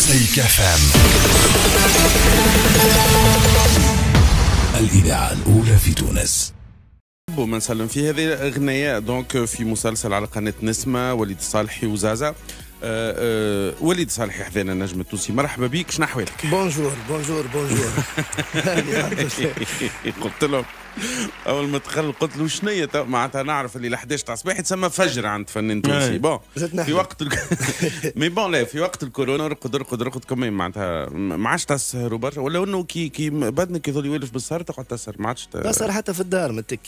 مزيك فام الاذاعه الاولى في تونس وما نسلم في هذه اغنياء دونك في مسلسل على قناه نسمه وليد صالحي وزازا أه أه وليد صالح حذانا النجم التونسي مرحبا بك شنو احوالك؟ بونجور بونجور بونجور قلت لهم اول ما دخل قلت له شنو هي معناتها نعرف اللي ل 11 تاع الصباح تسمى فجر عند فنان تونسي بون في وقت مي بون لا في وقت الكورونا رقد رقد رقد كمان معناتها ما عادش تسهر برشا ولا انه كي كي بدنك يظل يولف بالسهر تقعد تسهر ما عادش تسهر حتى في الدار متك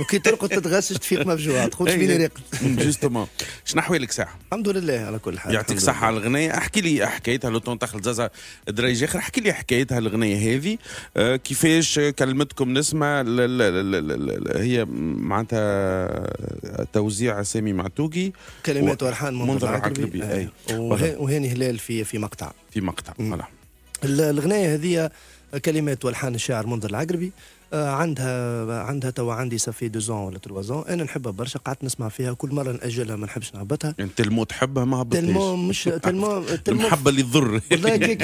وكي ترقد تتغشش تفيق مفجوع تقول بين راقد جوستومون شنو احوالك ساعه؟ الحمد لله على كل حال يعطيك صحه على الغنيه احكي لي حكايتها لو تون تخل زازا دريج اخر احكي لي حكايتها الغنيه هذه آه، كيفاش كلمتكم نسمع لا لا لا لا لا لا هي معناتها توزيع سامي معتوقي كلمات و... ورحان منظر, منظر عقربي, عقربي. أي. وهاني هلال في في مقطع في مقطع فوالا الغنايه هذه كلمات والحان الشاعر منذر العقربي آه، عندها عندها توا عندي سافي دو زون ولا تروا زون انا نحبها برشا قعدت نسمع فيها كل مره ناجلها ما نحبش نهبطها يعني المو تحبها ما هبطتهاش تلمو مش تلمو تلمو المحبه اللي تضر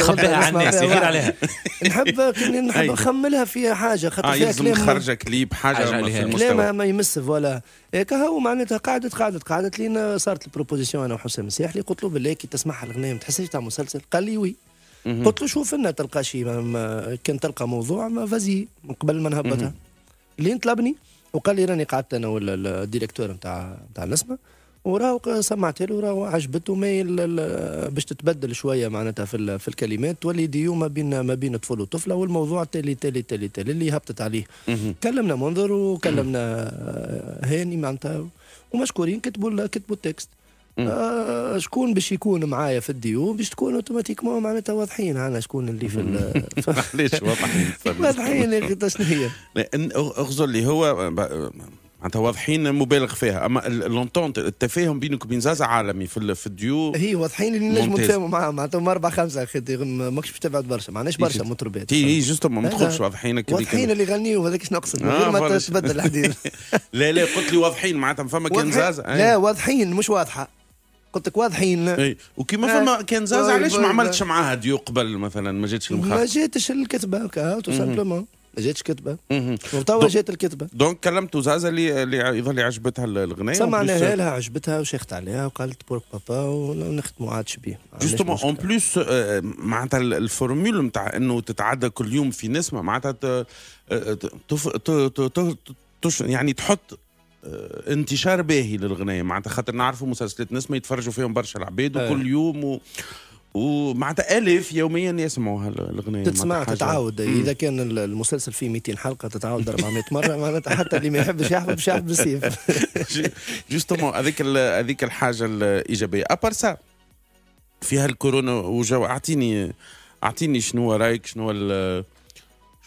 خبيها على الناس غير عليها نحب نحب أيوة. نخملها فيها حاجه خاطر آه، فيها كلام خرجه كليب حاجه, حاجة في المستوى كلامها ما يمس فوالا هكا هو معناتها قعدت قعدت قعدت لين صارت البروبوزيسيون انا وحسام الساحلي قلت له بالله كي تسمعها الغنايه ما تحسش تاع مسلسل قال لي وي قلت له شوف لنا تلقى شيء كان تلقى موضوع ما فازي قبل ما نهبطها اللي طلبني وقال لي راني قعدت انا ولا الديريكتور نتاع نتاع النسمه وراه سمعت له وراه عجبته ما باش تتبدل شويه معناتها في, في الكلمات تولي ديو ما بين ما بين طفل وطفله والموضوع تالي تالي تالي تالي اللي هبطت عليه كلمنا منذر وكلمنا آه، هاني معناتها ومشكورين كتبوا كتبوا التكست آه، شكون باش يكون معايا في الديو باش تكون اوتوماتيكمون معناتها واضحين انا شكون اللي في معليش واضحين واضحين يا اخي هي اغزر اللي هو آه، آه، معناتها واضحين مبالغ فيها اما لونتونت التفاهم بينك وبين زازا عالمي في في الديو هي واضحين اللي نجموا نتفاهموا معاهم معناتهم اربع خمسه اخي ماكش باش تبعد برشا ما عندناش برشا مطربات هي جوست ما تدخلش واضحين واضحين اللي غنيوا هذاك شنو نقصد من غير ما تبدل الحديث لا لا قلت لي واضحين معناتها فما كان زازا لا واضحين مش واضحه قلت لك واضحين اي وكيما آه. فما كان زاز علاش ما عملتش معاها ديو قبل مثلا ما جاتش المخاطر ما جاتش الكتبه هكا تو سامبلومون ما جاتش كتبه وتوا جات الكتبه دونك كلمت زازا اللي اللي يظل عجبتها الغنايه سمعناها لها عجبتها وشيخت عليها وقالت بورك بابا ونخدموا عاد شبيه جوستومون اون بليس معناتها الفورمول نتاع انه تتعدى كل يوم في نسمه معناتها يعني تحط آه، انتشار باهي للغنايه معناتها خاطر نعرفوا مسلسلات نسمه يتفرجوا فيهم برشا العباد وكل آه. يوم و... ومعناتها الاف يوميا يسمعوا الغنايه تسمع تتعاود اذا كان المسلسل فيه 200 حلقه تتعاود 400 مره معناتها حتى اللي ما يحبش يحب مش يحب بالسيف جوستومون هذيك هذيك الحاجه الايجابيه ابار سا فيها الكورونا وجو اعطيني اعطيني شنو رايك شنو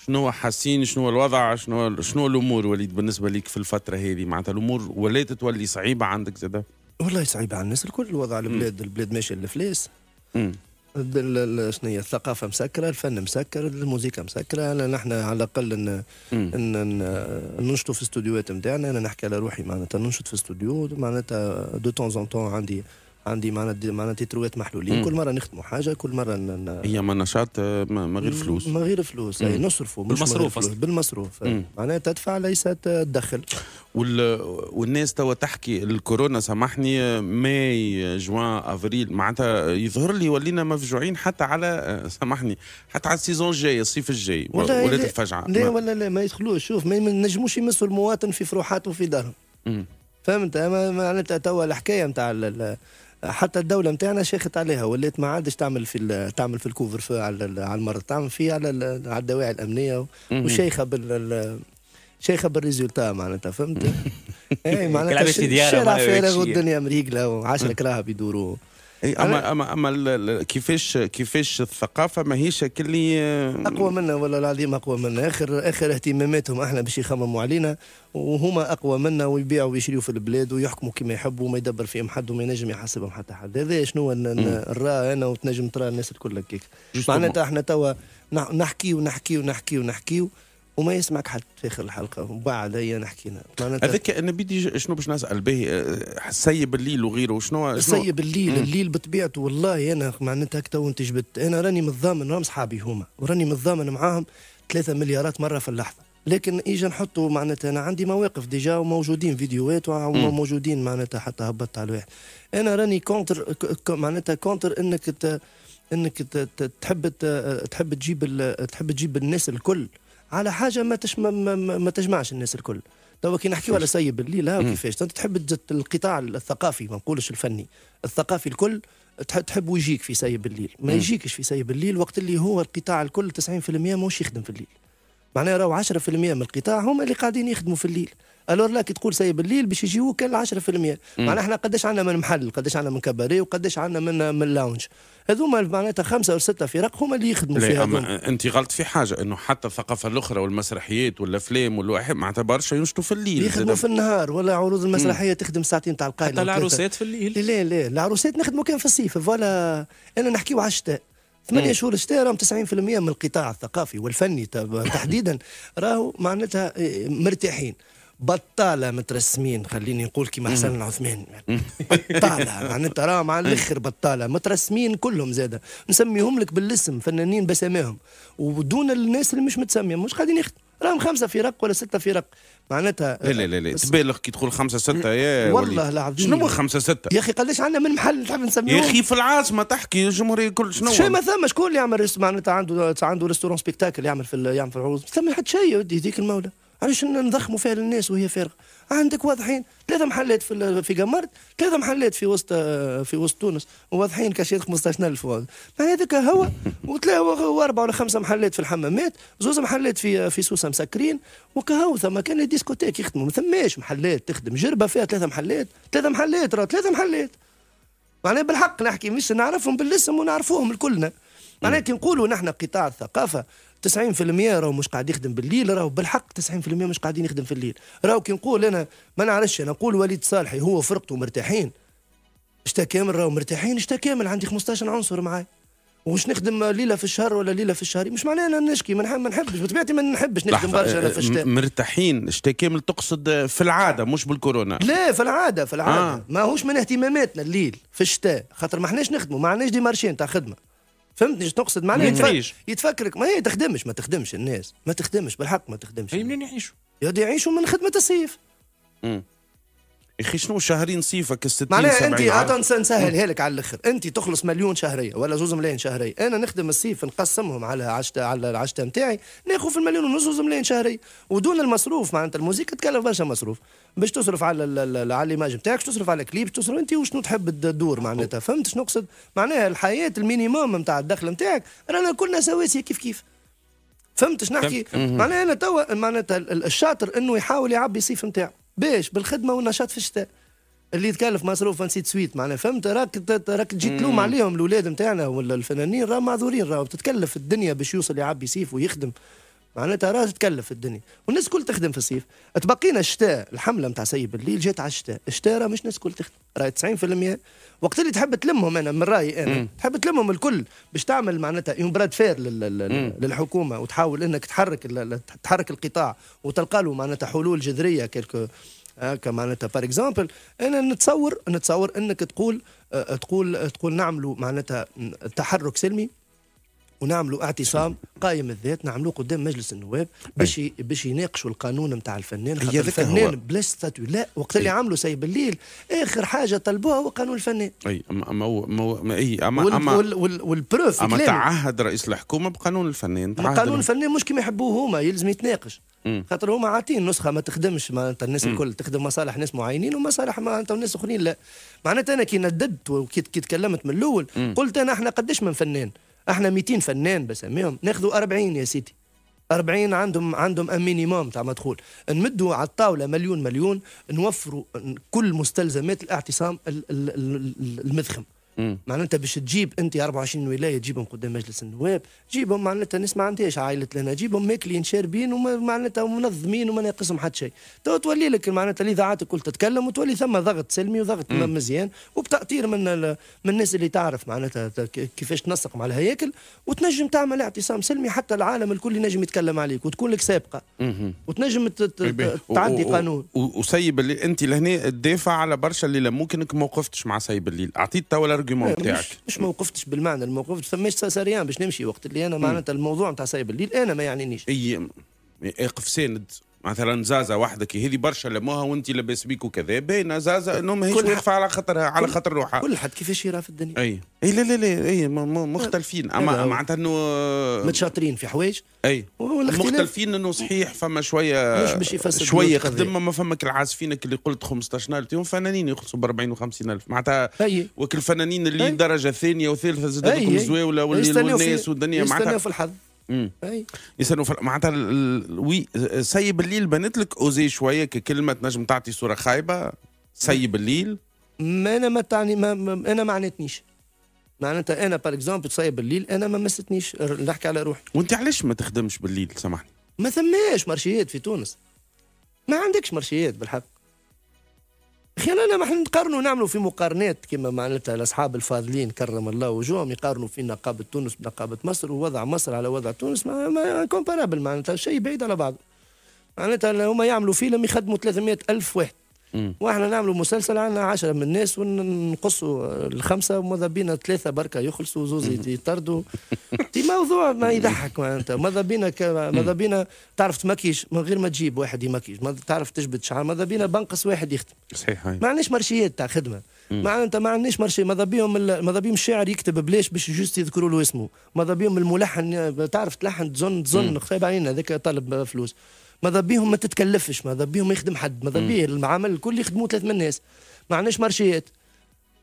شنو حاسين شنو الوضع شنو شنو الامور وليد بالنسبه ليك في الفتره هذه معناتها الامور ولات تولي صعيبه عندك زاده والله صعيبه على الناس الكل الوضع البلاد البلاد ماشيه للفلاس شنو هي الثقافه مسكره الفن مسكر الموسيقى مسكره نحن على الاقل ان ان ننشطوا في الاستوديوهات نتاعنا انا نحكي على روحي معناتها ننشط في استوديو معناتها دو تون عندي عندي معناتها معناتها تتروات محلولين كل مره نخدموا حاجه كل مره ن... هي ما نشاط آه، ما غير فلوس ما غير فلوس يعني نصرفوا بالمصروف فلوس. بالمصروف معناها تدفع ليس تدخل وال... والناس توا تحكي الكورونا سامحني ماي جوان افريل معناتها يظهر لي ولينا مفجوعين حتى على آه، سامحني حتى على السيزون الجاي الصيف الجاي ولات الفجعه لا ولا لا ما يدخلوش شوف ما ينجموش يمسوا المواطن في فروحاته وفي دارهم فهمت معناتها توا الحكايه نتاع حتى الدوله نتاعنا شيخت عليها ولات ما عادش تعمل في تعمل في الكوفر في على على المرة تعمل فيه على على الدواعي الامنيه وشيخه بال شيخه بالريزولتا معناتها فهمت؟ اي معناتها الشارع فارغ والدنيا مريقله و10 كراهب يدوروا اي اما اما اما كيفاش كيفاش الثقافه ماهيش كلي آه، اقوى منا والله العظيم اقوى منا اخر اخر اهتماماتهم احنا باش يخمموا علينا وهما اقوى منا ويبيعوا ويشريوا في البلاد ويحكموا كما يحبوا وما يدبر فيهم حد وما ينجم يحاسبهم حتى حد هذا شنو نرى انا وتنجم ترى الناس الكل هكاك معناتها احنا توا نحكي ونحكي ونحكي ونحكي, ونحكي وما يسمعك حتى في اخر الحلقه ومن بعد هي نحكينا هذاك انا بدي شنو باش نسال به آه، سيب الليل وغيره شنو سيب الليل مم. الليل بطبيعته والله انا معناتها هكا انت جبت انا راني متضامن راهم صحابي هما وراني متضامن معاهم ثلاثة مليارات مره في اللحظه لكن ايجا نحطوا معناتها انا عندي مواقف ديجا وموجودين فيديوهات وموجودين معناتها حتى هبطت على الواحد انا راني كونتر معناتها كونتر انك ت... انك تحب تحب تجيب تحب تجيب الناس الكل على حاجه ما, تش... ما, ما, ما تجمعش الناس الكل توا كي نحكيو على سيب الليل ها كيفاش انت تحب القطاع الثقافي ما نقولش الفني الثقافي الكل تحب يجيك في سيب الليل ما يجيكش في سيب الليل وقت اللي هو القطاع الكل 90% ماهوش يخدم في الليل معناها راهو 10% من القطاع هما اللي قاعدين يخدموا في الليل الور لا كي تقول سايب الليل باش يجيوك كان 10% معناها احنا قداش عندنا من محل قداش عندنا من كباري وقداش عندنا من من لاونج هذوما معناتها خمسه او سته فرق هما اللي يخدموا في هذوما انت غلط في حاجه انه حتى الثقافه الاخرى والمسرحيات والافلام والواحد معناتها برشا ينشطوا في الليل يخدموا في النهار ولا عروض المسرحيه تخدم ساعتين تاع القايله حتى العروسات في الليل لا لا العروسات نخدموا كان في الصيف فوالا انا نحكيو على الشتاء ثمانية شهور الشتاء راهم 90% من القطاع الثقافي والفني تحديدا راهو معناتها آه، مرتاحين بطاله مترسمين خليني نقول كيما حسن العثمان يعني بطاله معناتها يعني راهم على الاخر بطاله مترسمين كلهم زاده نسميهم لك بالاسم فنانين بسماهم ودون الناس اللي مش متسميه مش قاعدين يخدموا راهم خمسه فرق ولا سته فرق معناتها لا لا لا تبالغ كي تقول خمسه سته يا والله العظيم شنو خمسه سته؟ يا اخي قداش عندنا من محل نحب نسميه يا اخي في العاصمه تحكي الجمهوريه الكل شنو شو ما ثم شكون اللي يعمل معناتها عنده عنده ريستورون سبيكتاكل يعمل في يعمل في العروض ثم حتى شيء يهديك المولى علاش نضخموا فيها للناس وهي فارغه عندك واضحين ثلاثه محلات في في قمرت ثلاثه محلات في وسط في وسط تونس واضحين كاشير 15000 معناتها هو واربع ولا خمسه محلات في الحمامات زوز محلات في في سوسه مسكرين وكهو ثم كان الديسكوتيك يخدموا ما ثماش محلات تخدم جربه فيها ثلاثه محلات ثلاثه محلات راه ثلاثه محلات معناها بالحق نحكي مش نعرفهم بالاسم ونعرفوهم الكلنا معناها كي نقولوا نحن قطاع الثقافه 90% راهو مش قاعد يخدم بالليل راهو بالحق 90% مش قاعدين يخدم في الليل راهو كي نقول انا ما نعرفش انا نقول وليد صالحي هو وفرقته مرتاحين اشتا كامل راهو مرتاحين اشتا كامل عندي 15 عنصر معايا واش نخدم ليله في الشهر ولا ليله في الشهرين مش معناه انا نشكي ما نحبش بطبيعتي ما نحبش نخدم برشا انا في الشتاء مرتاحين الشتاء كامل تقصد في العاده مش بالكورونا لا في العاده في العاده آه. ما هوش من اهتماماتنا الليل في الشتاء خاطر ما حناش نخدموا ما عندناش دي مارشين تاع خدمه فهمتني شنو تقصد معناها يتفكر يتفكرك ما هي تخدمش ما تخدمش الناس ما تخدمش بالحق ما تخدمش هي منين يعيشوا؟ يعيشوا من خدمه السيف اخي شنو شهرين صيفك 60 معناها انت عاد نسهلها لك على الاخر انت تخلص مليون شهريه ولا زوز ملايين شهريه انا نخدم الصيف نقسمهم على عشتة على العشتة نتاعي ناخذ في المليون ونص زوز ملايين شهريه ودون المصروف معناتها الموسيقى تكلف برشا مصروف باش تصرف على على الايماج نتاعك تصرف على كليب تصرف انت وشنو تحب تدور معناتها فهمت شنو نقصد معناها الحياه المينيموم نتاع الدخل نتاعك رانا كلنا سواسيه كيف كيف فهمت شنو نحكي معناها انا توا معناتها الشاطر انه يحاول يعبي الصيف نتاعو باش بالخدمه والنشاط في الشتاء اللي يتكلف مصروف انسيت سويت معناها فهمت راك راك تجي تلوم عليهم الاولاد نتاعنا ولا الفنانين راه معذورين راه تتكلف الدنيا باش يوصل يعبي سيف ويخدم معناتها راه تكلف الدنيا والناس كل تخدم في الصيف تبقينا الشتاء الحمله نتاع سيب الليل جات على الشتاء الشتاء راه مش ناس كل تخدم راه 90% وقت اللي تحب تلمهم انا من رايي انا مم. تحب تلمهم الكل باش تعمل معناتها اون براد فير للحكومه وتحاول انك تحرك تحرك القطاع وتلقى له معناتها حلول جذريه كيلكو هكا معناتها بار اكزومبل انا نتصور نتصور انك تقول آه، تقول تقول نعملوا معناتها تحرك سلمي ونعملوا اعتصام قائم الذات نعملوه قدام مجلس النواب باش باش يناقشوا القانون نتاع الفنان خاطر الفنان بلا ستاتو لا وقت اللي عملوا سي بالليل اخر حاجه طلبوها هو قانون الفنان اي اما هو اما اي اما اما والبروف اما تعهد رئيس الحكومه بقانون الفنان قانون الفنان مش كما يحبوه هما يلزم يتناقش خاطر هما عاطين نسخه ما تخدمش معناتها الناس الكل تخدم مصالح ناس معينين ومصالح معناتها ناس اخرين لا معناتها انا كي نددت وكي تكلمت من الاول قلت انا احنا قداش من فنان احنا 200 فنان بسميهم ناخذوا 40 يا سيدي 40 عندهم عندهم ان مينيموم تاع مدخول نمدوا على الطاوله مليون مليون نوفروا كل مستلزمات الاعتصام المذخم معناتها باش تجيب انت 24 ولايه تجيبهم قدام مجلس النواب جيبهم معناتها نسمع ما عندهاش عائله لنا جيبهم ماكلين شاربين ومعناتها منظمين وما ناقصهم حتى شيء تو تولي لك معناتها الاذاعات الكل تتكلم وتولي ثم ضغط سلمي وضغط مزيان وبتاثير من ال... من الناس اللي تعرف معناتها كيفاش تنسق مع الهياكل وتنجم تعمل اعتصام سلمي حتى العالم الكل ينجم يتكلم عليك وتكون لك سابقه وتنجم وتنجم ت... تعدي قانون وسيب اللي انت لهنا تدافع على برشا اللي انك ما وقفتش مع سيب الليل اعطيت تو الارجيومون بتاعك إيه، مش, مش ما وقفتش بالمعنى الموقف فماش ساساريان باش نمشي وقت اللي انا معناتها الموضوع نتاع سايب الليل انا ما يعنينيش اي اقف إيه، ساند مثلا زازا وحدك هذه برشا لموها وانت لاباس بيك وكذا باينه زازا انه ماهيش واقفه على خاطرها على خاطر روحها كل حد كيفاش يرى في الدنيا اي اي لا لا لا اي مختلفين اما معناتها انه متشاطرين في حوايج اي مختلفين انه صحيح فما شويه مش مش يفسد شويه خدمه ما فما العازفين اللي قلت 15000 يوم فنانين يخلصوا ب 40 و50 الف معناتها وكل الفنانين اللي درجه ثانيه وثالثه زاد زواوله والناس والدنيا معناتها يستنوا في الحظ اي يسالوا معناتها وي سيب الليل بنت لك اوزي شويه ككلمه تنجم تعطي صوره خايبه سيب الليل ما انا ما تعني ما, ما انا ما عنتنيش معناتها انا بار اكزومبل تصيب الليل انا ما مستنيش نحكي على روحي وانت علاش ما تخدمش بالليل سامحني ما ثماش مارشيات في تونس ما عندكش مارشيات بالحق احيانا ما نقارنوا نعملوا في مقارنات كما معناتها الاصحاب الفاضلين كرم الله وجوههم يقارنوا في نقابه تونس بنقابه مصر ووضع مصر على وضع تونس ما, ما كومبارابل معناتها شيء بعيد على بعض معناتها هما يعملوا فيلم يخدموا 300 الف واحد مم. واحنا نعملوا مسلسل عندنا عشرة من الناس ونقصوا الخمسة وماذا بينا ثلاثة بركة يخلصوا زوز يطردوا دي موضوع ما يضحك معناتها ماذا بينا ك... ماذا بينا تعرف تمكيش من غير ما تجيب واحد يمكيش ماذا تعرف تجبد شعار ماذا بينا بنقص واحد يخدم صحيح ما عندناش مرشيات تاع خدمة معناتها ما عندناش مرشي ماذا بيهم ال... ماذا بيهم الشاعر يكتب بلاش باش جوست يذكروا له اسمه ماذا بيهم الملحن تعرف تلحن تزن تزن خايب علينا هذاك طالب فلوس ماذا بيهم ما تتكلفش ماذا بيهم يخدم حد ماذا بيه المعامل الكل يخدموا ثلاث من الناس ما عندناش مارشيات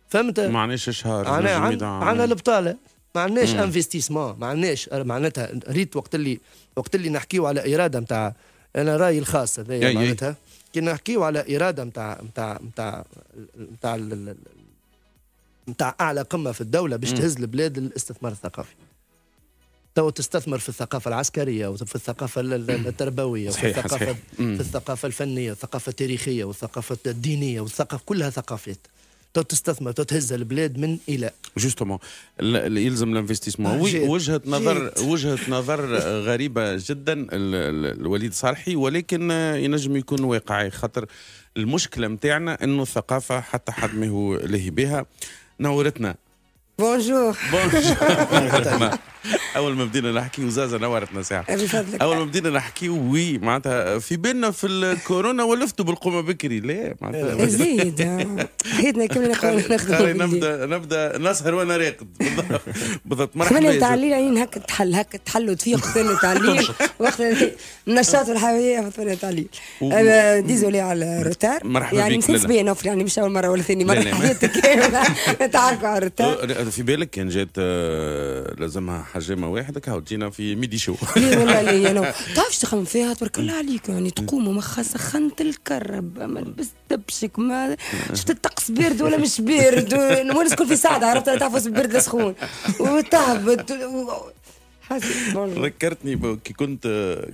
فهمت ما عندناش اشهار عندنا البطاله ما عندناش انفستيسمون ما عندناش معناتها ريت وقت اللي وقت اللي نحكيو على اراده نتاع انا رايي الخاص هذا معناتها كي نحكيو على اراده نتاع نتاع نتاع نتاع نتاع اعلى قمه في الدوله باش تهز البلاد الاستثمار الثقافي تو تستثمر في الثقافه العسكريه وفي الثقافه التربويه صحيح وفي الثقافه في الثقافه الفنيه والثقافه التاريخيه والثقافه الدينيه والثقافه كلها ثقافات تو تستثمر تو تهز البلاد من الى جوستومون يلزم الانفستيسمون آه، وجهه نظر وجهه نظر آه، غريبه جدا الوليد صالحي ولكن آه، ينجم يكون واقعي خاطر المشكله نتاعنا انه الثقافه حتى حد ما هو بها نورتنا بونجور بونجور اول ما بدينا نحكي وزازه نورتنا ساعه اول ما بدينا نحكي وي معناتها في بالنا في الكورونا ولفتوا بالقومه بكري لا معناتها إيه، زيد حياتنا كامله نخدم نبدا نبدا نسهر وانا راقد بالضبط مرحبا ثمانية تاع تعليل عين هكا تحل هكا تحل وتفيق ثاني تعليل وقت النشاط والحيويه ثاني تعليل ديزولي على الروتار مرحبا يعني مسيت بيا نوفر يعني مش اول مره ولا ثاني مره حياتك كامله على الروتار في بالك كان جات آه، لازمها حجامه واحد هكا تجينا في ميدي شو لا والله لا انا تعرفش تخمم فيها تبارك الله عليك يعني تقوم وما سخنت الكرب ما لبست دبشك ما شفت الطقس بارد ولا مش بارد ونسكن في ساعه عرفت تعرف برد سخون وتهبط ذكرتني كي كنت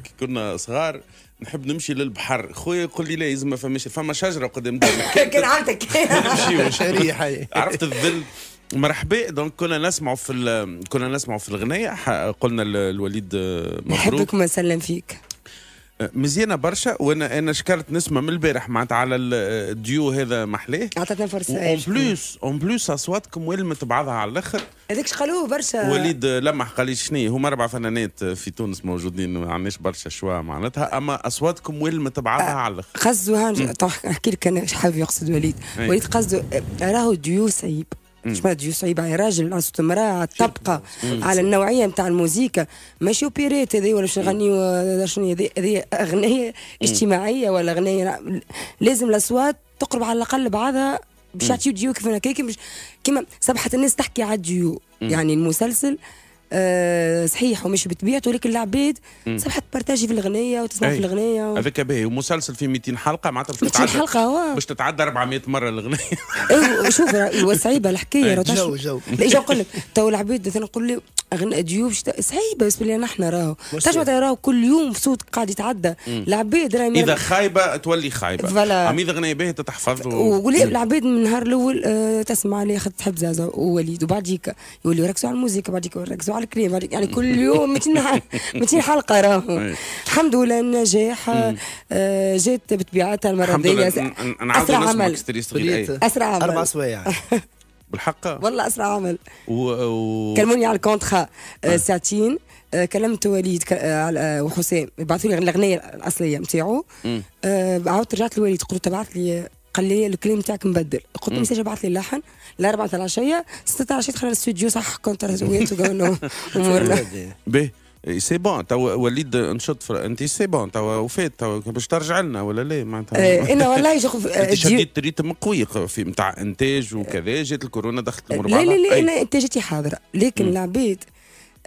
كي كنا صغار نحب نمشي للبحر خويا يقول لي لا لازم ما فماش فما شجره قدام دارك كان عندك نمشي عرفت الذل مرحبا دونك كنا نسمعوا في كنا نسمعوا في الغنية قلنا الوليد مبروك نحبك وسهلا فيك أه، مزيانة برشا وانا انا شكرت نسمة من البارح معناتها على الديو هذا محلاه عطتنا فرصة اون بلوس اون بلوس اصواتكم ولمت بعضها على الاخر هذاك قالوه برشا وليد لمح قال لي شنو هما اربع فنانات في تونس موجودين ما عندناش برشا شوا معناتها اما اصواتكم ولمت بعضها أه على الاخر قصده أه، احكي لك انا ايش حاب يقصد وليد إيه. وليد قصده أه، راهو ديو سيب شما ديو صعيب على راجل صوت امراه تبقى على النوعيه نتاع الموزيكا ماشي اوبيريت هذا ولا باش نغنيو شنو هذه اغنيه اجتماعيه ولا اغنيه لازم الاصوات تقرب على الاقل بعضها باش يعطيو ديو كيف كيما صبحت الناس تحكي على ديو يعني المسلسل آه، صحيح ومش بتبيعته لكن العبيد صبحت تبارتاجي في الغنية وتسمع في إيه. الغنية و... هذاك باهي ومسلسل في 200 حلقة معناتها باش تتعدى 200 حلقة هو باش تتعدى 400 مرة الغنية ايه شوف صعيبة الحكاية إيه. جو جو لا جو نقول لك تو العبيد مثلا نقول لي ديوب شتا... صعيبه بالنسبه لنا احنا راهو تجمع يعني. راهو كل يوم صوت قاعد يتعدى العباد راهي اذا خايبه تولي خايبه فلا اما اذا غنيه باهي تتحفظ و... العباد من النهار الاول آه تسمع لي خدت تحب زازا ووليد وبعديك يولي ركزوا على الموسيقى بعديك ركزوا على الكلام بعديك يعني كل يوم 200 حلقه راهو الحمد لله النجاح آه،, آه جات بطبيعتها المره الحمد لله اسرع عمل اسرع عمل اربع سوايع والحق والله اسرع عمل و... و... كلموني على الكونترا أه. ساعتين آه، كلمت وليد آه، آه، وحسام بعثوا لي الاغنيه الاصليه نتاعو عاودت رجعت لوليد قلت له تبعث لي قال لي الكلام نتاعك مبدل قلت له مساج بعث لي اللحن الاربعة تاع العشية ستة تاع العشية دخلنا الاستوديو صح كنت وقت وقلنا امورنا سي بون توا وليد نشط انت سي بون توا وفات توا باش ترجع لنا ولا لا معناتها انا والله شوف شديت ريتم قوي في نتاع انتاج وكذا جات الكورونا دخلت المربع لا لا لا انا انتاجتي حاضره لكن العباد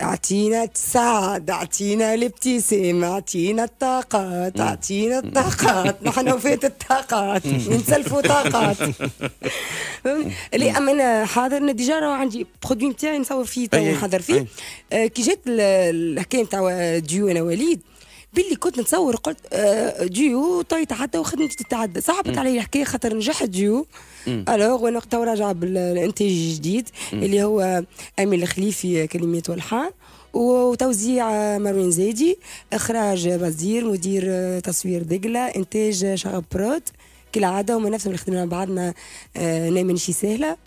اعطينا السعادة اعطينا الابتسامة اعطينا الطاقات اعطينا الطاقات نحن وفات الطاقات نسلفوا طاقات لا اما انا حاضر ديجا عندي برودوي نتاعي نصور فيه نحضر فيه آه، كي جات الحكايه نتاع ديو انا وليد باللي كنت نتصور قلت آه، ديو طي تعدى وخدمتي تتعدى صعبت علي الحكايه خاطر نجحت ديو الوغ وانا تو راجعه بالانتاج الجديد اللي هو امين الخليفي كلمات والحان وتوزيع مروان زيدي اخراج بزير مدير تصوير دقله انتاج شغب برود كالعاده هما نفسهم اللي خدمنا مع بعضنا نامن آه، نايمه ماشي سهله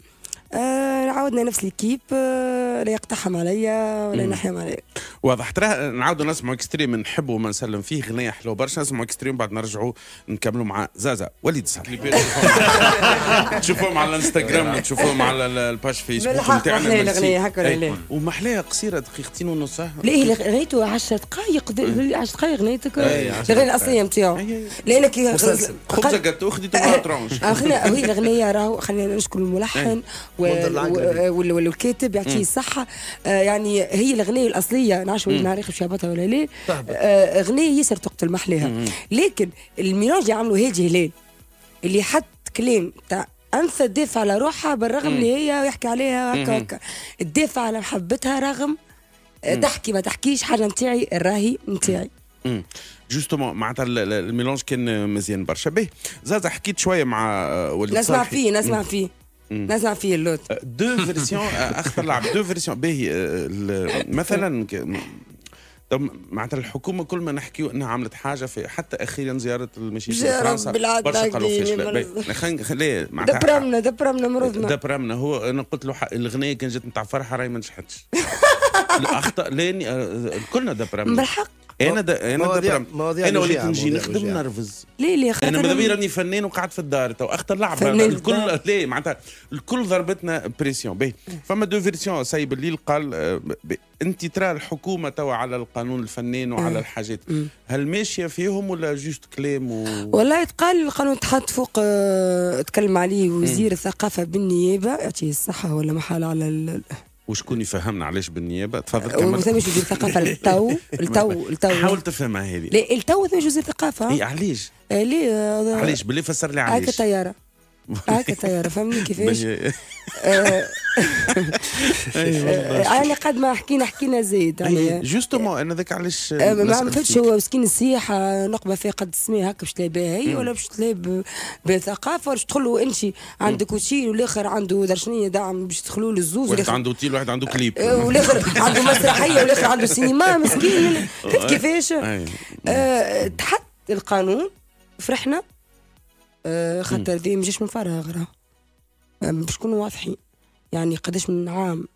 آه عاودنا نفس الكيب آه لا يقتحم عليا ولا ينحيهم عليا واضح ترى نعاودوا نسمعوا اكستريم نحبوا ما نسلم فيه غنية حلوه برشا نسمعوا اكستريم بعد نرجعوا نكملوا مع زازا وليد صالح تشوفوهم على الانستغرام تشوفوهم على الباش فيسبوك نتاعنا الاغنيه هكا ولا لا ومحلاها قصيره دقيقتين ونص لا غنيتو 10 دقائق 10 دقائق غنيتك الغنية الاصليه نتاعو لانك خبزه جاتو خديتو مع أه، ترونش الغنية أه، راهو خلينا نشكر الملحن آه، والكاتب يعطيه الصحة آه، يعني هي الأغنية الأصلية نعرفش ولا نعرف شابتها ولا لا آه، أغنية ياسر تقتل محلاها لكن الميراج اللي عملوا هاجي هلال اللي حط كلام تاع انثى تدافع على روحها بالرغم اللي هي يحكي عليها هكا هكا تدافع على محبتها رغم تحكي ما تحكيش حاجه نتاعي الراهي نتاعي جوستومون معناتها الميلونج كان مزيان برشا باهي زاد حكيت شويه مع وليد نسمع فيه نسمع فيه نزع فيه اللوت دو فيرسيون اخطر لعب دو فيرسيون باهي مثلا طب معناتها الحكومه كل ما نحكيو انها عملت حاجه في حتى اخيرا زياره المشي في فرنسا برشا قالوا فيش لا معناتها دبرمنا دبرمنا مرضنا دبرمنا هو انا قلت له الغنيه كان جات نتاع فرحه راهي ما نجحتش الاخطاء لاني أه، كلنا دبرمنا بالحق انا دا انا دا مواضيع انا وليت نجي نخدم نرفز ليه ليه انا ماذا بيا راني فنان وقعد في الدار تو اختر لعبه الكل ليه معناتها الكل ضربتنا بريسيون باهي فما دو فيرسيون سايب الليل قال انت ترى الحكومه توا على القانون الفنان وعلى الحاجات هل ماشيه فيهم ولا جوست كلام و... والله يتقال القانون تحط فوق آه، تكلم عليه وزير الثقافه بالنيابه يعطيه الصحه ولا محال على وشكون يفهمنا علاش بالنيابه تفضل كمل وزي وزير الثقافه التو التو التو حاول تفهمها هذه لا التو وزير الثقافه اي علاش؟ إيه، علاش بالله فسر لي علاش؟ هكا الطياره هكا طيارة فهمني كيفاش آه، آه، انا قد ما حكينا حكينا زيد جوستومون انا ذاك علاش آه، ما عرفتش هو مسكين السياحة نقبة فيها قد سميها هكا باش تلاقي هي ولا باش تلاقي بثقافة باش تقول له انت عندك وتيل والاخر عنده درشنية دعم باش يدخلوا له واحد عنده وتيل واحد عنده كليب والاخر عنده مسرحية والاخر عنده سينما مسكين كيفاش تحت القانون فرحنا آه، خاطر دي ما جاش من فراغ راه باش آه، نكونوا واضحين يعني قداش من عام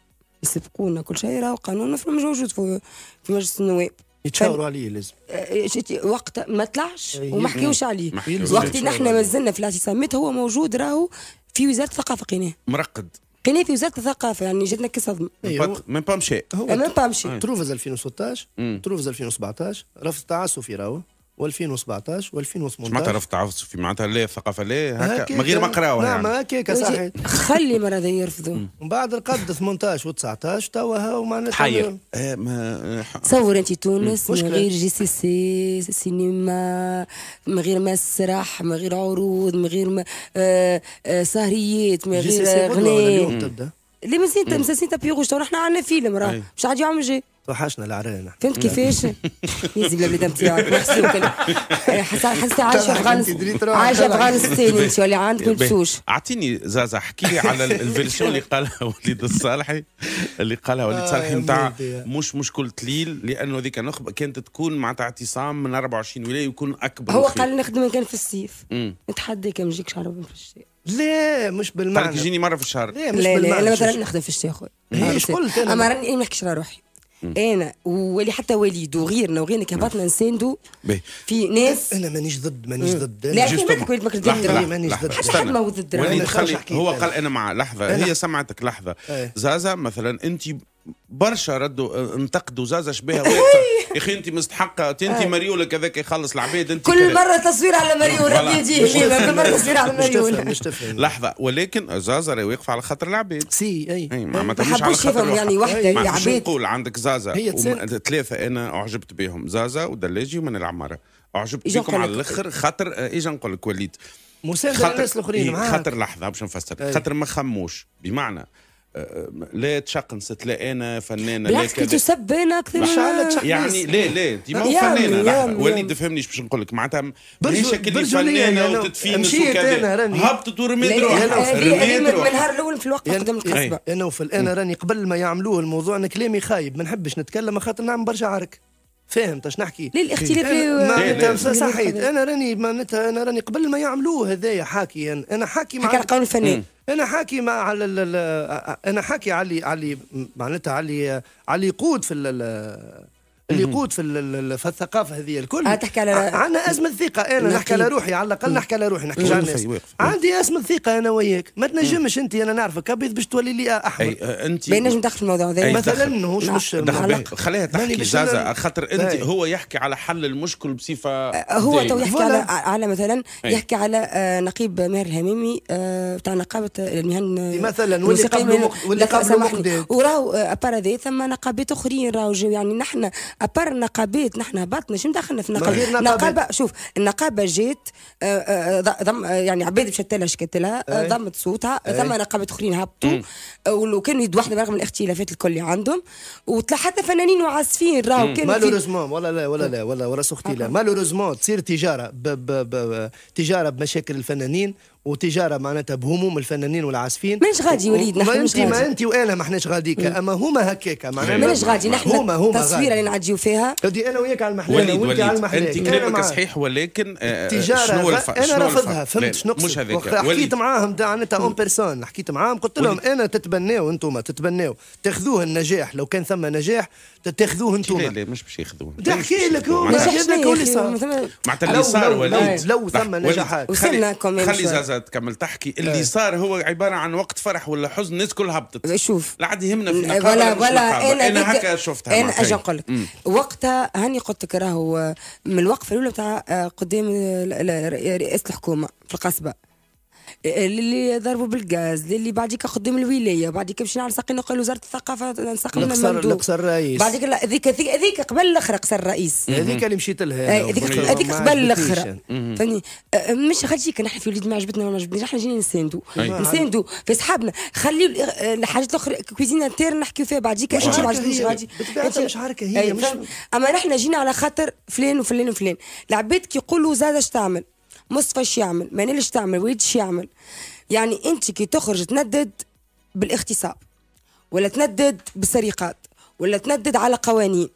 يسبقونا كل شيء راه قانون مش موجود في, مجلس النواب يتشاوروا عليه لازم آه، وقت ما طلعش إيه، وما حكيوش عليه وقت نحن مازلنا في الاعتصامات هو موجود راهو في وزاره الثقافه قناه مرقد قناه في وزاره الثقافه يعني جاتنا كصدمه من با مشى من با مشى تروفز 2016 تروفز 2017 رفض تعسفي راهو و2017 و2018 معناتها رفض عفص في معناتها لا ثقافه لا آه، هكا من غير ما قراوها نعم يعني. هكاك آه، صحيح خلي مرة يرفضوا من بعد القد 18 و19 توا هاو معناتها تحير تصور انت تونس من غير جي سي سي سينما من غير مسرح من غير عروض من غير آه، سهريات من غير غناء اللي مازال مازال بيغوش تو نحن عندنا فيلم راه إيه. مش عاد يعمل جي توحشنا العرانة فهمت كيفاش؟ يزي بالبلاد نتاعك محسوب حسيت عايش افغانستان عايش افغانستان انت ولا عندك نبسوش اعطيني زازا احكي لي على الفيرسيون اللي قالها وليد الصالحي اللي قالها وليد الصالحي آه، نتاع مش كل تليل لانه ذيك النخبة كانت تكون مع اعتصام من 24 ولاية يكون اكبر هو قال نخدم كان في الصيف نتحداك ما نجيكش عربي في الشتاء لا مش بالمعنى قالك يجيني مره في الشهر لا مش لا, لا انا مثلا نخدم في الشتاء أخوي ايش قلت انا اما راني ما نحكيش على روحي انا واللي حتى والدي وغيرنا وغيرنا كهبطنا نساندوا في ناس انا مانيش ضد مانيش ضد لا مانيش ضد حتى ما هو ضد هو قال انا مع لحظه هي سمعتك لحظه إيه. زازا مثلا انت برشا ردوا آه، انتقدوا زازا شبيها يا اخي انت مستحقه انت مريول كذاك يخلص العباد انت كل مره تصوير على مريول ربي يجي كل مره تصوير على مريول مش تفهم لحظه ولكن زازا راهي واقفه على خاطر العباد سي اي, ما تحبش على خاطر يعني وحده هي عباد نقول عندك زازا ثلاثه انا اعجبت بهم زازا ودلاجي ومن العماره اعجبت بكم على الاخر خاطر آه، ايش نقول لك وليد مساعدة الناس الاخرين خاطر لحظه باش نفسر خاطر ما خموش بمعنى لا تشقنصت لا انا فنانه لا كنت تسب انا اكثر من يعني لا لا ديما فنانه وليد تفهمنيش باش نقول لك معناتها ماهيش شكل فنانه وتتفينس وكذا هبطت ورميت روحها من النهار الاول في الوقت قدام القصبه انا وفي الان راني قبل ما يعملوه الموضوع انا كلامي خايب ما نحبش نتكلم خاطر نعمل برشا عرك فاهم تش نحكي للاختلاف معناتها صحيت انا راني معناتها انا راني قبل ما يعملوه هذايا حاكي انا, أنا حاكي مع حكي القانون الفني انا حاكي مع على انا حاكي علي علي معناتها علي علي يقود في اللي يقود في, في الثقافه هذه الكل آه تحكي على عندنا ازمه ثقه انا نحكي على روحي على الاقل نحكي على روحي نحكي على الناس عندي ازمه ثقه انا وياك ما تنجمش انت انا نعرفك ابيض باش تولي لي احمر انت ما ينجم تدخل في الموضوع هذا مثلا مش نعم. يعني مش خليها تحكي جازا خاطر انت إيه. هو يحكي على حل المشكل بصفه آه، هو تو يحكي على على مثلا إيه. يحكي على آه، نقيب ماهر الهميمي آه، بتاع نقابه المهن مثلا واللي قبل واللي قبل وراه ابارا ثم نقابات اخرين راهو يعني نحن ابار النقابات نحن هبطنا مش مدخلنا في النقابات النقابه شوف النقابه جات آه، آه، ضم يعني عباد مشات لها شكات لها آه، ضمت صوتها ثم نقابات اخرين هبطوا وكانوا واحده برغم الاختلافات الكل اللي عندهم وطلع حتى فنانين وعازفين راهو كانوا مالوريزمون ولا لا ولا لا ولا ولا سختي لا مالوريزمون تصير تجاره تجاره بمشاكل الفنانين وتجاره معناتها بهموم الفنانين والعازفين مانيش غادي وليد نحن ما انت ما انت وانا ما احناش غاديك اما هما هكاك معناها مانيش غادي نحن هما هما التصوير اللي نعديو فيها غادي انا وياك على المحل وليد وليد على المحلة. انت كلامك صحيح ولكن آه، آه، التجاره شنو الف... انا رافضها فهمت شنو مش هذاك حكيت معاهم معناتها اون بيرسون حكيت معاهم قلت لهم انا تتبناو انتم تتبناو تاخذوه النجاح لو كان ثم نجاح تاخذوه انتم لا لا مش باش ياخذوه تحكي لك هو ما هو اللي صار معناتها اللي صار وليد لو طيب، ثم نجاحات خلي, خلي زازا تكمل تحكي اللي إيه. صار هو عباره عن وقت فرح ولا حزن الناس كلها هبطت شوف لا عاد يهمنا في إيه، نقابة ولا ولا انا, أنا هكا شفتها انا اجي نقول لك إيه. وقتها هاني قلت لك راهو آه، من الوقفه الاولى بتاع آه، قدام آه، رئاسه الحكومه في القصبه للي ضربوا بالغاز للي بعديك خدم الولايه بعديك مشينا على ساقينا قال وزاره الثقافه نسقي نقصر نقصر الرئيس بعديك هذيك هذيك قبل الاخرى قصر الرئيس هذيك اللي مشيت لها هذيك قبل الاخرى فهمتني مش خليك نحن في وليد ما عجبتنا ما عجبتنيش نحن جينا نساندو نساندو في صحابنا خليو آه، الحاجات الاخرى كوزينا تير نحكيو فيها بعديك انت ما عجبتنيش غادي مش عاركه هي مش اما نحن جينا على خاطر فلان وفلان وفلان العباد كيقولوا زاد اش تعمل مصطفى شو يعمل ما تعمل وليد شو يعمل يعني انت كي تخرج تندد بالاغتصاب ولا تندد بالسرقات ولا تندد على قوانين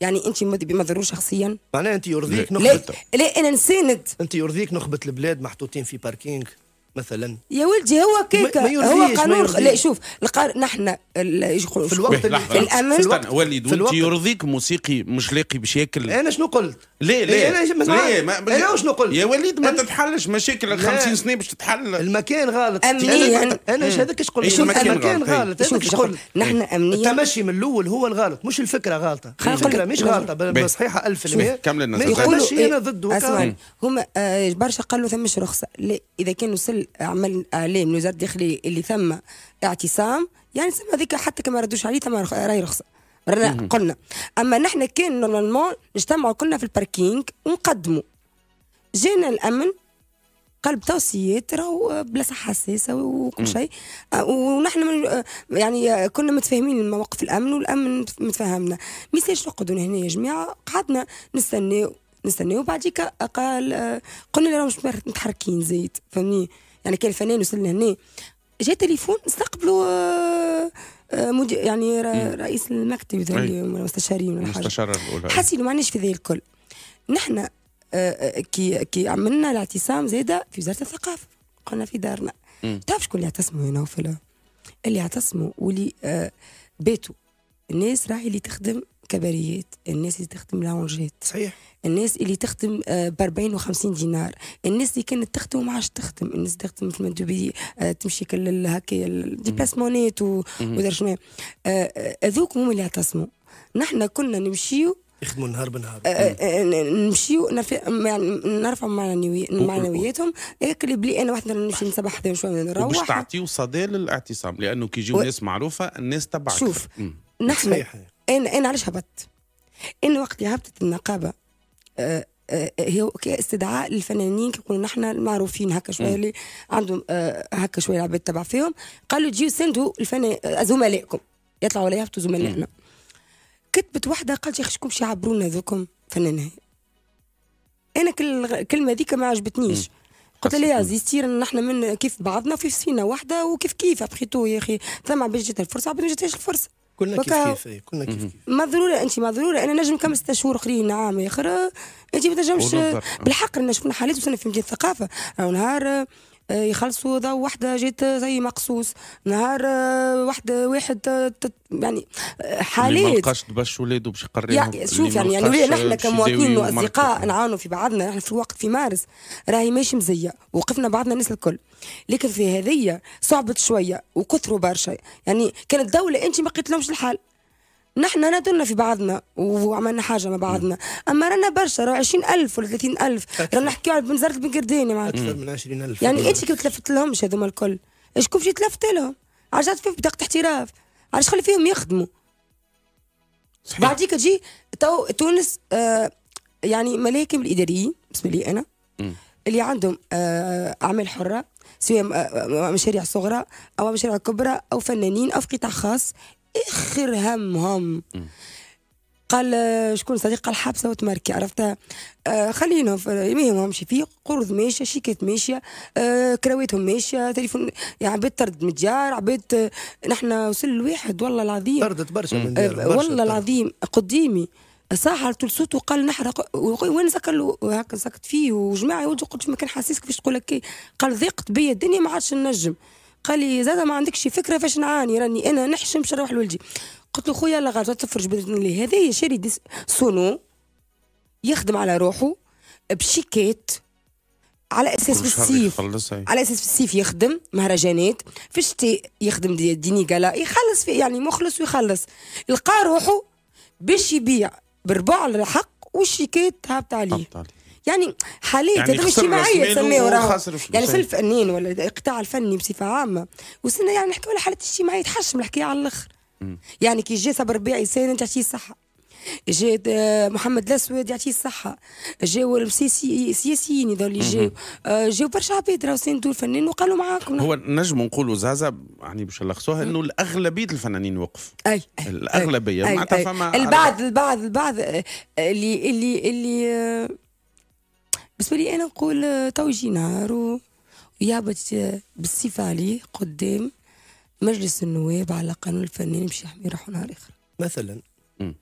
يعني انت ما ضروش شخصيا معناها انت يرضيك نخبه لا, لا انا نساند انت يرضيك نخبه البلاد محطوطين في باركينج مثلا يا ولدي هو كيكا هو قانون لا شوف القار... نحن في الوقت في الامن وليد في الوقت يرضيك موسيقي مش لاقي بشكل انا شنو قلت؟ ليه ليه؟ انا ما ليه ما... انا شنو قلت؟ يا وليد ما تتحلش مشاكل 50 سنه باش تتحل المكان غلط امنيا انا ايش هذاك ايش قلت؟ المكان غلط هذاك ايش قلت؟ نحن إيه. امنيا التمشي من الاول هو الغلط مش الفكره غلطه الفكره مش غلطه صحيحه 1000% كامل الناس انا ضده هما آه، برشا قالوا ثمش رخصه اذا كان وصل عمل اعلام لوزاره الداخليه اللي ثم اعتصام يعني ثم هذيك حتى كما ردوش عليه ثم راهي رخصه رانا قلنا اما نحن كان نورمالمون نجتمعوا كلنا في الباركينج ونقدموا جينا الامن قلب توصيات راهو بلاصه حساسه وكل شيء آه، ونحن من آه، يعني كنا متفاهمين موقف الامن والامن متفاهمنا ما يصيرش نقعدوا هنا يا جماعه قعدنا نستناو نستناو بعديك قال آه، قلنا لهم مش متحركين زيت فهمني يعني كان الفنان وصلنا هنا جاء تليفون استقبلوا آه، آه، يعني رئيس المكتب المستشارين ولا حاجه المستشار ما عندناش في ذي الكل نحن آه، كي كي عملنا الاعتصام زاده في وزاره الثقافه قلنا في دارنا تعرف شكون اللي اعتصموا هنا وفلا اللي اعتصموا واللي باتوا الناس راهي اللي تخدم الكباريات الناس اللي تخدم لاونجات صحيح الناس اللي تخدم ب 40 و50 دينار الناس اللي كانت تخدم وما عادش تخدم الناس تخدم في مندوبي آه، تمشي كل هكا الديبلاسمونات شنو آه، آه، هذوك هما اللي اعتصموا نحن كنا نمشيو يخدموا نهار بنهار نمشيو نرفع معنوياتهم اللي بلي انا واحد نمشي نسبح حدا شويه نروح باش تعطيو صدى للاعتصام لانه كي يجيو ناس معروفه الناس تبعك شوف نحن انا انا علاش هبطت؟ انا وقت اللي هبطت النقابه آه، آه، هي استدعاء للفنانين كيقولوا نحن المعروفين هكا شويه اللي عندهم آه، هكا شويه العباد تبع فيهم قالوا تجيو سندوا الفنان زملائكم يطلعوا ولا يهبطوا زملائنا كتبت وحده قالت يا اخي شكون يعبرونا ذوكم فنانين انا كل الكلمه ذيك ما عجبتنيش قلت لها يا عزيزتي نحن من كيف بعضنا في سينا واحده وكيف كيف ابخي يا اخي ثم عباد جاتها الفرصه عباد ما جاتهاش الفرصه كلنا كيف كيف كلنا إيه، كيف كيف ما ضروري انت ما ضروري انا نجم كم ست شهور اخرين عام نعم اخر انت ما تنجمش بالحق انا شفنا حالات وصلنا في مدينه الثقافه نهار آه، يخلصوا ذا وحده جات زي مقصوص نهار آه، وحده واحد آه، يعني حالات ما باش ولاده باش يقريهم شوف يعني يعني نحن كمواطنين واصدقاء نعاونوا في بعضنا نحن في الوقت في مارس راهي ماشي مزيه وقفنا بعضنا الناس الكل لكن في هذه صعبت شويه وكثروا برشا يعني كانت الدوله انت ما لقيت لهمش الحال نحن درنا في بعضنا وعملنا حاجه مع بعضنا اما رانا برشا راه 20000 ولا 30000 رانا نحكيو على بنزرت بن قرداني معناتها اكثر من 20000 يعني انت أيوة. كيف تلفت لهمش هذوما الكل شكون باش يتلفت لهم عرجات في بطاقه احتراف علاش خلي فيهم يخدموا بعديك تجي تو تونس آه يعني ملاكم الاداريين بسم الله انا اللي عندهم آه اعمال حره سواء آه، مشاريع صغرى او مشاريع كبرى او فنانين او في قطاع خاص اخر همهم قال شكون صديق قال حابسه وتمركي عرفتها آه خلينا ما يهمهمش فيه قرض ماشيه شيكات ماشيه آه كراويتهم ماشيه تليفون يعني عباد طرد متجار عباد آه، نحن وصل الواحد والله العظيم طردت برشا من آه والله العظيم قديمي صاحر طول صوته قال نحرق وين سكر له هكا سكت فيه وجماعه يوجه قلت ما كان حاسس كيفاش تقول لك قال ضيقت بيا الدنيا ما عادش نجم قال لي زاد ما عندكش فكره فاش نعاني راني انا نحشم باش نروح لولدي قلت له خويا الله غلط تفرج باذن الله هذا شاري سونو يخدم على روحه بشيكات على اساس في الصيف على اساس في الصيف يخدم مهرجانات في الشتاء يخدم دي ديني قلا يخلص في يعني مخلص ويخلص لقى روحه باش يبيع بربع الحق والشيكات هابط عليه, هبت عليه. يعني حاليا يعني تنظيم اجتماعيه نسميه وراه يعني في الفنين ولا القطاع الفني بصفه عامه وصلنا يعني نحكيو على حالة اجتماعيه تحشم الحكايه على الاخر يعني كي جا صبر ربيعي انت تعطيه الصحه جا آه، محمد الاسود يعطيه الصحه جاو السياسيين هذول اللي جاو جاو برشا عباد راهو ساندوا الفنان وقالوا معاكم هو نجم نقولوا زازا يعني باش نلخصوها انه الاغلبيه الفنانين وقف اي, أي الاغلبيه معناتها فما البعض البعض البعض آه، اللي اللي اللي آه، بالنسبه لي انا نقول آه، تو يجي نهار ويهبط بالصفه عليه قدام مجلس النواب على قانون الفنان باش يحمي روحه نهار اخر مثلا اللي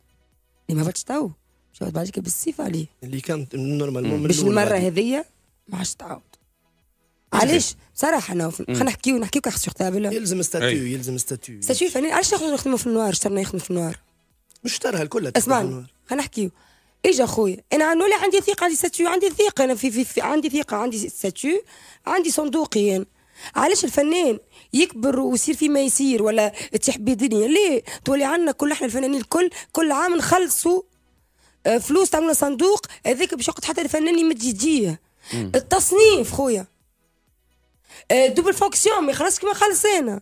ما هبطش تو باش يهبط بعدك بالصفه عليه اللي كانت نورمالمون باش المره هذيا ما عادش تعاود علاش صراحه انا خلينا نحكيو نحكيو كحس بالله يلزم ستاتيو يلزم ستاتيو ستاتيو فنان علاش ناخذ نخدموا في النوار اشترنا يخدموا في النوار مش اشترها الكل اسمعني خلينا نحكيو اجا خويا انا نولي عندي ثقه عندي ساتيو عندي ثقه انا في, في, في عندي ثقه عندي ساتيو عندي صندوقي يعني. علاش الفنان يكبر ويصير فيما يصير ولا تحبي الدنيا ليه تولي عندنا كل احنا الفنانين الكل كل عام نخلصوا آه، فلوس تعملوا صندوق هذاك باش يقعد حتى الفنان يمد يديه التصنيف خويا دوبل آه، فونكسيون ما يخلصش كما خلص آه،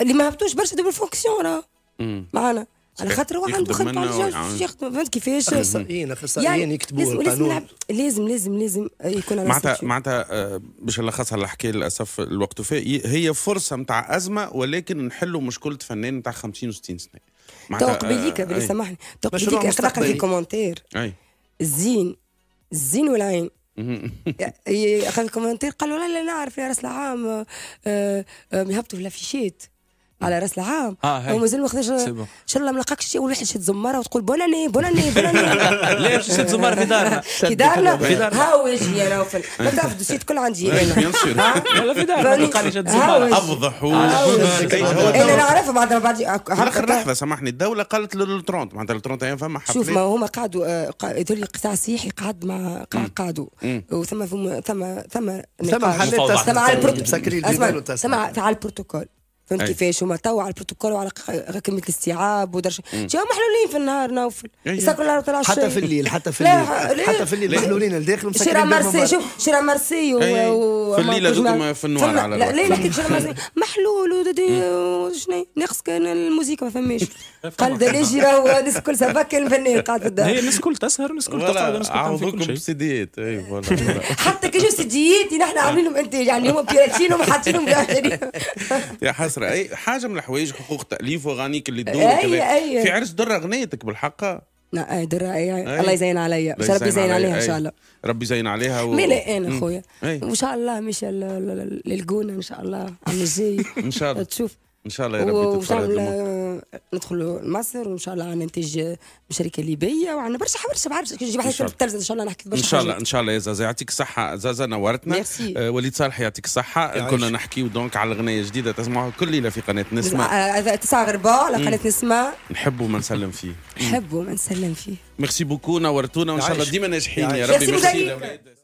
اللي ما هبطوش برشا دوبل فونكسيون راه معانا على خاطر هو عنده خلطه يخدم فهمت كيفاش اخصائيين اخصائيين يعني يكتبوا القانون نعم، لازم لازم لازم يكون على معناتها معناتها آه، باش نلخصها الحكايه للاسف الوقت فيه هي فرصه نتاع ازمه ولكن نحلوا مشكله فنان نتاع 50 و60 سنه تو قبيليك بالله آه، سامحني آه. تو قبيليك اقرا في كومنتير الزين الزين والعين اخذ كومنتير قالوا لا لا نعرف يا راس العام يهبطوا في الافيشات على راس العام اه ومازال ما خداش ان شاء الله ما لقاكش شي واحد شد زماره وتقول بوناني بوناني بوناني لا شاد زماره في دارنا في دارنا ها هو يجي انا ما في الدوسيت كل عندي انا بيان سور في دارنا تلقاني شاد زماره افضح انا نعرف بعد بعد اخر لحظه سامحني الدوله قالت للترونت معناتها الترونت ايام فما حفله شوف ما هما قعدوا هذول آه، القطاع السياحي قعد مع قعدوا وثم ثم ثم ثم ثم على البروتوكول فهمت كيفاش هما توا على البروتوكول وعلى كلمه الاستيعاب ودرجه هما محلولين في النهار نوفل يسكروا حتى في الليل حتى في الليل حتى في الليل محلولين لداخل شرا مرسي مارسي شوف شرا مارسي و في الليل هذوك في النهار على لا لا كي شيرا محلول وشنو ناقص كان الموسيقى ما فماش قال دليجي راهو الناس الكل كان الفنان قاعد في الدار هي الناس الكل تسهر الناس الكل تقعد الناس الكل بسيديات حتى كي جو سيديات نحن عاملينهم انت يعني هما بيراتينهم حاطينهم يا حسرة فتره اي حاجه من الحوايج حقوق تاليف واغانيك اللي تدور أي, أي في عرس درة اغنيتك بالحق لا اي درة أي, أي. الله يزين عليا بس ربي يزين عليها ان شاء الله ربي يزين عليها و... مين انا أخويا وان شاء الله مش للقونة ان شاء الله عم الجاي ان شاء الله تشوف ان شاء الله يا ربي وان شاء الله ندخلوا مصر وان شاء الله ننتج شركه ليبيه وعندنا برشا برشا بعرف نجيب حاجه في التلفزه ان شاء الله نحكي برشا ان شاء الله ان شاء الله يا زازا يعطيك الصحه زازا نورتنا ميرسي آه وليد صالح يعطيك الصحه كنا نحكيو دونك على الغنية جديده تسمعوها كل ليله في قناه نسمع آه، آه، آه، تسعة ربع على قناه نسمع نحبوا ما نسلم فيه نحبوا ما نسلم فيه ميرسي بوكو نورتونا وان شاء الله ديما ناجحين يا ربي ميرسي